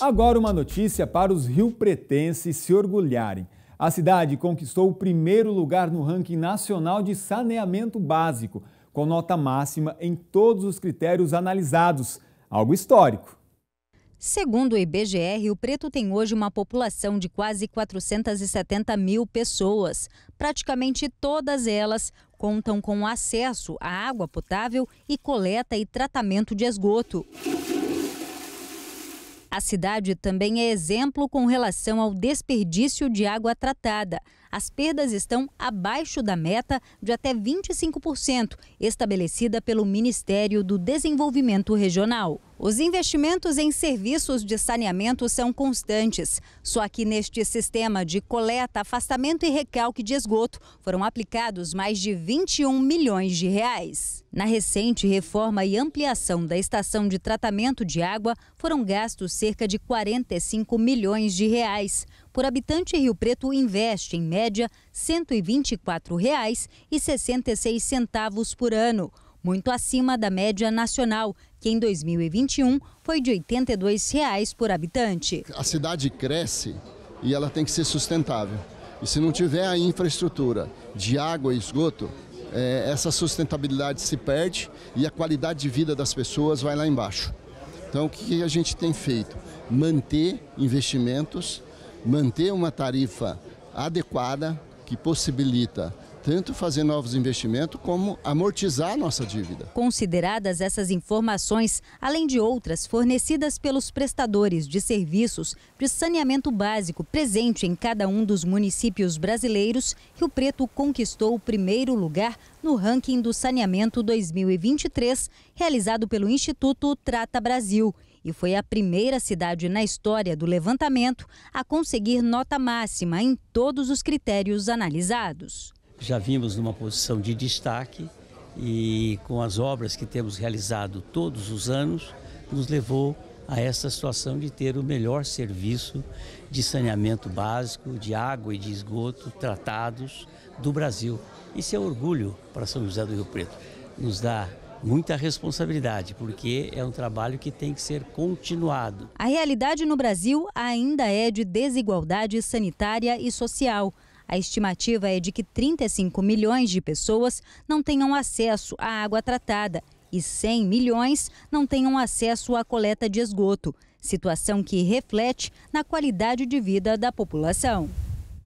Agora uma notícia para os rio-pretenses se orgulharem. A cidade conquistou o primeiro lugar no ranking nacional de saneamento básico, com nota máxima em todos os critérios analisados, algo histórico. Segundo o IBGE, Rio Preto tem hoje uma população de quase 470 mil pessoas. Praticamente todas elas contam com acesso à água potável e coleta e tratamento de esgoto. A cidade também é exemplo com relação ao desperdício de água tratada. As perdas estão abaixo da meta de até 25%, estabelecida pelo Ministério do Desenvolvimento Regional. Os investimentos em serviços de saneamento são constantes, só que neste sistema de coleta, afastamento e recalque de esgoto foram aplicados mais de 21 milhões de reais. Na recente reforma e ampliação da estação de tratamento de água, foram gastos cerca de 45 milhões de reais. Por habitante, Rio Preto investe, em média, R$ 124,66 por ano muito acima da média nacional, que em 2021 foi de R$ 82,00 por habitante. A cidade cresce e ela tem que ser sustentável. E se não tiver a infraestrutura de água e esgoto, é, essa sustentabilidade se perde e a qualidade de vida das pessoas vai lá embaixo. Então, o que a gente tem feito? Manter investimentos, manter uma tarifa adequada que possibilita tanto fazer novos investimentos como amortizar nossa dívida. Consideradas essas informações, além de outras fornecidas pelos prestadores de serviços de saneamento básico presente em cada um dos municípios brasileiros, Rio Preto conquistou o primeiro lugar no ranking do saneamento 2023, realizado pelo Instituto Trata Brasil e foi a primeira cidade na história do levantamento a conseguir nota máxima em todos os critérios analisados já vimos numa posição de destaque e com as obras que temos realizado todos os anos, nos levou a essa situação de ter o melhor serviço de saneamento básico, de água e de esgoto tratados do Brasil. Isso é orgulho para São José do Rio Preto. Nos dá muita responsabilidade, porque é um trabalho que tem que ser continuado. A realidade no Brasil ainda é de desigualdade sanitária e social. A estimativa é de que 35 milhões de pessoas não tenham acesso à água tratada e 100 milhões não tenham acesso à coleta de esgoto, situação que reflete na qualidade de vida da população.